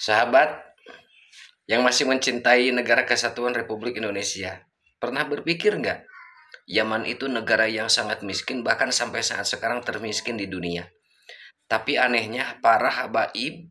Sahabat yang masih mencintai negara kesatuan Republik Indonesia, pernah berpikir nggak? Yaman itu negara yang sangat miskin, bahkan sampai saat sekarang termiskin di dunia. Tapi anehnya, para habaib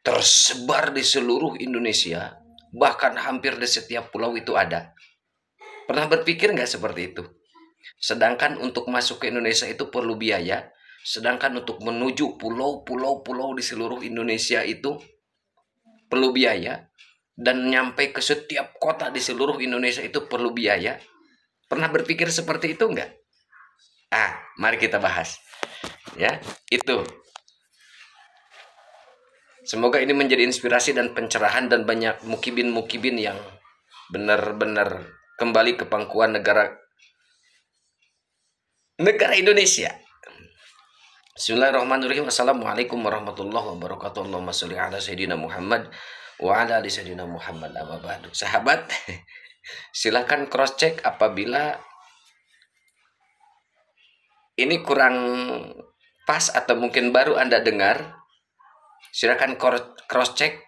tersebar di seluruh Indonesia, bahkan hampir di setiap pulau itu ada. Pernah berpikir nggak seperti itu? Sedangkan untuk masuk ke Indonesia itu perlu biaya, Sedangkan untuk menuju pulau-pulau-pulau di seluruh Indonesia itu perlu biaya dan nyampe ke setiap kota di seluruh Indonesia itu perlu biaya. Pernah berpikir seperti itu enggak? Ah, mari kita bahas. Ya, itu. Semoga ini menjadi inspirasi dan pencerahan dan banyak mukibin-mukibin yang benar-benar kembali ke pangkuan negara negara Indonesia. Bismillahirrahmanirrahim. Assalamualaikum warahmatullahi wabarakatuh. Allahumma sholli ala sayyidina Muhammad wa ala ali sayyidina Muhammad wa ba'du. Sahabat, silahkan cross check apabila ini kurang pas atau mungkin baru Anda dengar. Silahkan cross check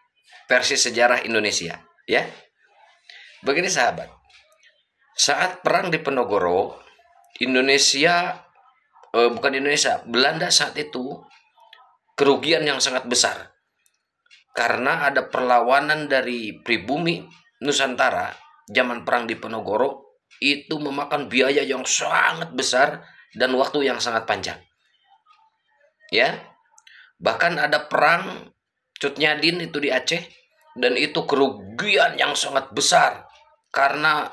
versi sejarah Indonesia, ya. Begini sahabat. Saat perang di Penogoro, Indonesia eh, bukan Indonesia, Belanda saat itu kerugian yang sangat besar. Karena ada perlawanan dari pribumi Nusantara zaman perang di Penogoro itu memakan biaya yang sangat besar dan waktu yang sangat panjang. Ya. Bahkan ada perang Cutnyadin itu di Aceh dan itu kerugian yang sangat besar karena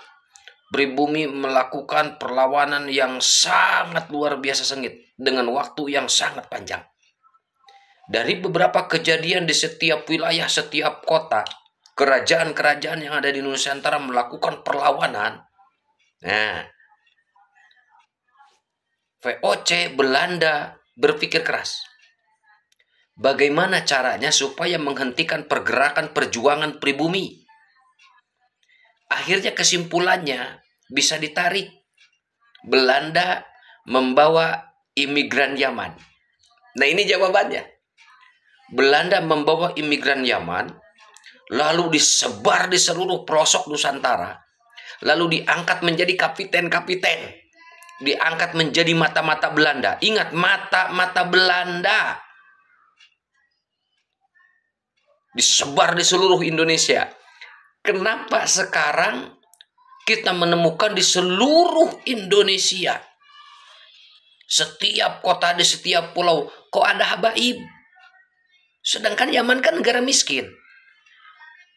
pribumi melakukan perlawanan yang sangat luar biasa sengit dengan waktu yang sangat panjang. Dari beberapa kejadian di setiap wilayah, setiap kota, kerajaan-kerajaan yang ada di Nusantara melakukan perlawanan. Nah, VOC Belanda berpikir keras. Bagaimana caranya supaya menghentikan pergerakan perjuangan pribumi? Akhirnya kesimpulannya bisa ditarik. Belanda membawa imigran Yaman. Nah ini jawabannya. Belanda membawa imigran Yaman, lalu disebar di seluruh pelosok Nusantara, lalu diangkat menjadi kapiten-kapiten, diangkat menjadi mata-mata Belanda. Ingat, mata-mata Belanda disebar di seluruh Indonesia. Kenapa sekarang kita menemukan di seluruh Indonesia. Setiap kota di setiap pulau kok ada habaib. Sedangkan Yaman kan negara miskin.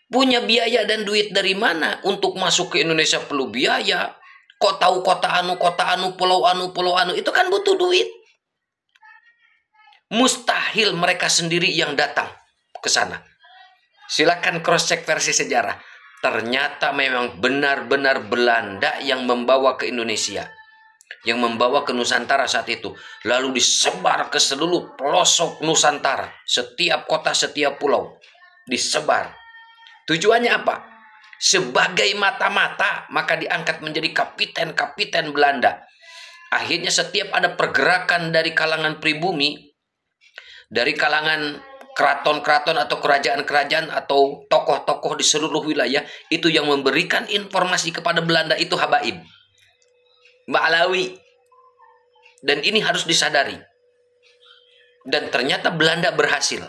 Punya biaya dan duit dari mana untuk masuk ke Indonesia perlu biaya. Kok tahu kota anu, kota anu, pulau anu, pulau anu. Itu kan butuh duit. Mustahil mereka sendiri yang datang ke sana. Silakan cross check versi sejarah ternyata memang benar-benar Belanda yang membawa ke Indonesia yang membawa ke Nusantara saat itu lalu disebar ke seluruh pelosok Nusantara setiap kota setiap pulau disebar tujuannya apa sebagai mata-mata maka diangkat menjadi kapiten-kapiten Belanda akhirnya setiap ada pergerakan dari kalangan pribumi dari kalangan keraton-keraton atau kerajaan-kerajaan atau tokoh-tokoh di seluruh wilayah itu yang memberikan informasi kepada Belanda itu habaib. Mbak Alawi. Dan ini harus disadari. Dan ternyata Belanda berhasil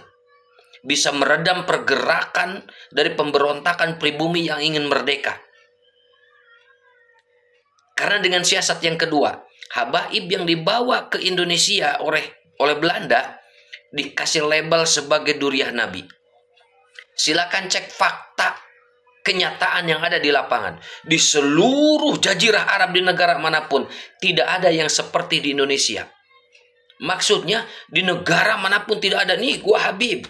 bisa meredam pergerakan dari pemberontakan pribumi yang ingin merdeka. Karena dengan siasat yang kedua, habaib yang dibawa ke Indonesia oleh oleh Belanda dikasih label sebagai duriah nabi. Silakan cek fakta kenyataan yang ada di lapangan. Di seluruh jazirah Arab di negara manapun tidak ada yang seperti di Indonesia. Maksudnya di negara manapun tidak ada nih gua Habib.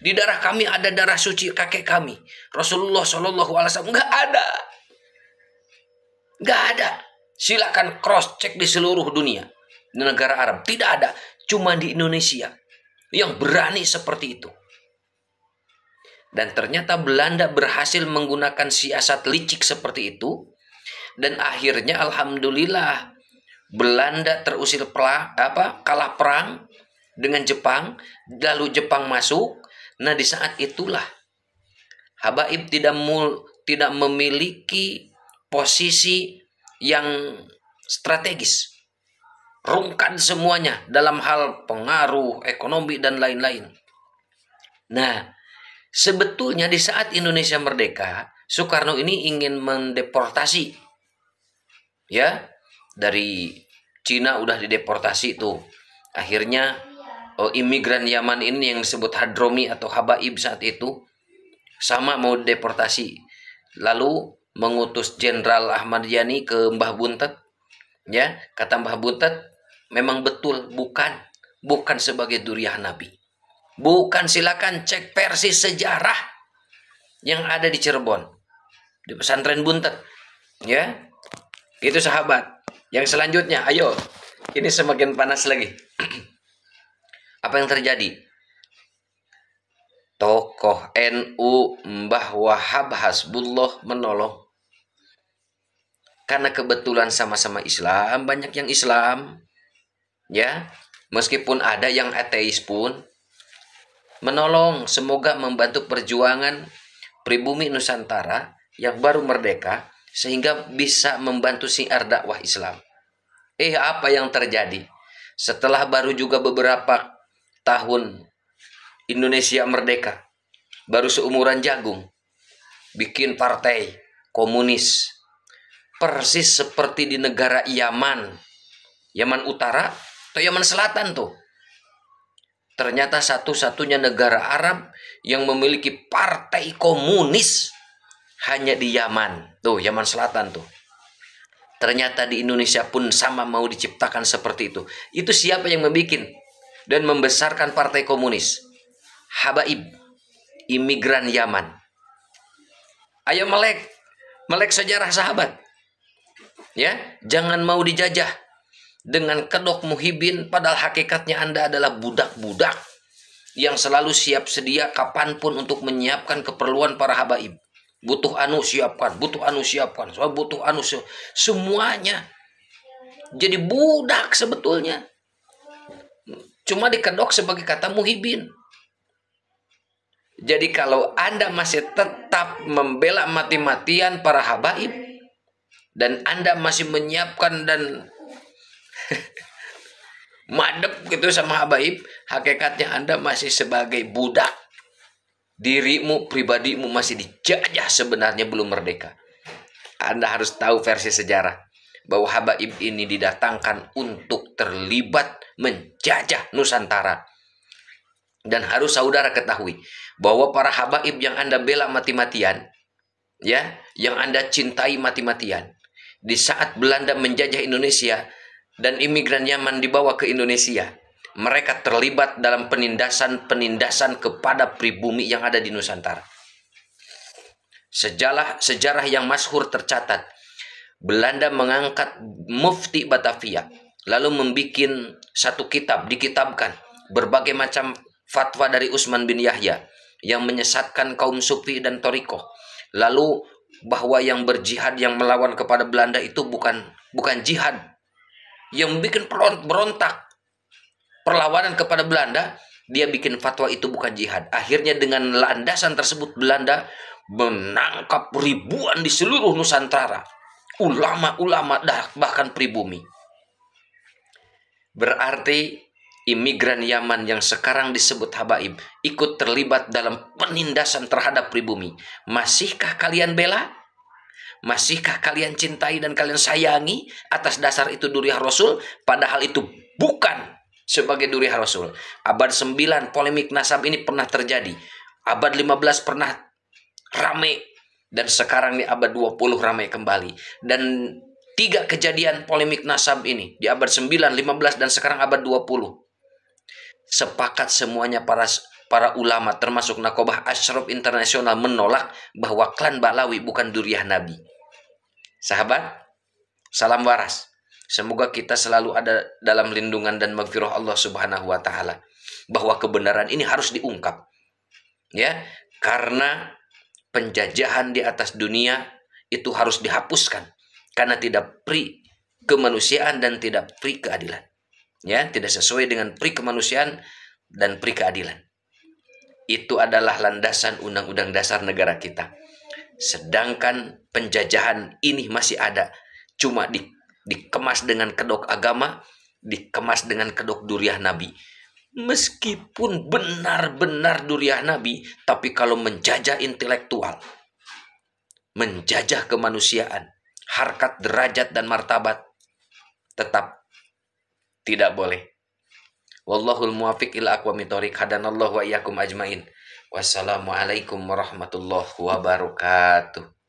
Di darah kami ada darah suci kakek kami. Rasulullah Shallallahu Alaihi Wasallam nggak ada, nggak ada. Silakan cross check di seluruh dunia di negara Arab tidak ada, cuma di Indonesia yang berani seperti itu. Dan ternyata Belanda berhasil menggunakan siasat licik seperti itu dan akhirnya alhamdulillah Belanda terusir pelah, apa kalah perang dengan Jepang lalu Jepang masuk. Nah, di saat itulah Habaib tidak mul, tidak memiliki posisi yang strategis rungkan semuanya dalam hal pengaruh ekonomi dan lain-lain. Nah, sebetulnya di saat Indonesia merdeka, Soekarno ini ingin mendeportasi ya dari Cina udah dideportasi itu. Akhirnya oh, imigran Yaman ini yang disebut Hadromi atau Habaib saat itu sama mau deportasi. Lalu mengutus Jenderal Ahmad Yani ke Mbah Buntet ya kata Mbah Butet memang betul bukan bukan sebagai duriah Nabi bukan silakan cek versi sejarah yang ada di Cirebon di pesantren Buntet ya itu sahabat yang selanjutnya ayo ini semakin panas lagi apa yang terjadi tokoh NU Mbah Wahab Hasbullah menolong karena kebetulan sama-sama Islam, banyak yang Islam. Ya, meskipun ada yang ateis pun menolong semoga membantu perjuangan pribumi Nusantara yang baru merdeka sehingga bisa membantu siar dakwah Islam. Eh, apa yang terjadi? Setelah baru juga beberapa tahun Indonesia merdeka, baru seumuran jagung, bikin partai komunis, persis seperti di negara Yaman. Yaman Utara atau Yaman Selatan tuh. Ternyata satu-satunya negara Arab yang memiliki partai komunis hanya di Yaman. Tuh, Yaman Selatan tuh. Ternyata di Indonesia pun sama mau diciptakan seperti itu. Itu siapa yang membuat dan membesarkan partai komunis? Habaib, imigran Yaman. Ayo melek, melek sejarah sahabat ya jangan mau dijajah dengan kedok muhibin padahal hakikatnya Anda adalah budak-budak yang selalu siap sedia kapanpun untuk menyiapkan keperluan para habaib butuh anu siapkan butuh anu siapkan soal butuh anu siapkan. semuanya jadi budak sebetulnya cuma dikedok sebagai kata muhibin jadi kalau Anda masih tetap membela mati-matian para habaib dan Anda masih menyiapkan dan madep gitu sama habaib, hakikatnya Anda masih sebagai budak. Dirimu, pribadimu masih dijajah sebenarnya belum merdeka. Anda harus tahu versi sejarah bahwa habaib ini didatangkan untuk terlibat menjajah Nusantara. Dan harus saudara ketahui bahwa para habaib yang Anda bela mati-matian, ya, yang Anda cintai mati-matian, di saat Belanda menjajah Indonesia dan imigran Yaman dibawa ke Indonesia, mereka terlibat dalam penindasan-penindasan kepada pribumi yang ada di Nusantara. Sejalah sejarah yang masyhur tercatat, Belanda mengangkat Mufti Batavia, lalu membuat satu kitab dikitabkan berbagai macam fatwa dari Usman bin Yahya yang menyesatkan kaum sufi dan toriko. Lalu bahwa yang berjihad yang melawan kepada Belanda itu bukan bukan jihad yang bikin berontak perlawanan kepada Belanda dia bikin fatwa itu bukan jihad akhirnya dengan landasan tersebut Belanda menangkap ribuan di seluruh Nusantara ulama-ulama bahkan pribumi berarti imigran Yaman yang sekarang disebut Habaib ikut terlibat dalam penindasan terhadap pribumi. Masihkah kalian bela? Masihkah kalian cintai dan kalian sayangi atas dasar itu duriah Rasul? Padahal itu bukan sebagai duriah Rasul. Abad 9 polemik nasab ini pernah terjadi. Abad 15 pernah rame dan sekarang di abad 20 rame kembali dan tiga kejadian polemik nasab ini di abad 9, 15 dan sekarang abad 20 sepakat semuanya para para ulama termasuk Nakobah Ashraf Internasional menolak bahwa klan Balawi bukan duriah Nabi. Sahabat, salam waras. Semoga kita selalu ada dalam lindungan dan magfirah Allah Subhanahu wa taala bahwa kebenaran ini harus diungkap. Ya, karena penjajahan di atas dunia itu harus dihapuskan karena tidak pri kemanusiaan dan tidak pri keadilan ya tidak sesuai dengan pri kemanusiaan dan pri keadilan itu adalah landasan undang-undang dasar negara kita sedangkan penjajahan ini masih ada cuma di, dikemas dengan kedok agama dikemas dengan kedok duriah nabi meskipun benar-benar duriah nabi tapi kalau menjajah intelektual menjajah kemanusiaan harkat derajat dan martabat tetap tidak boleh. Wallahul muwafiq ila aqwamit thoriq. Hadanallahu wa iyyakum ajmain. Wassalamualaikum warahmatullahi wabarakatuh.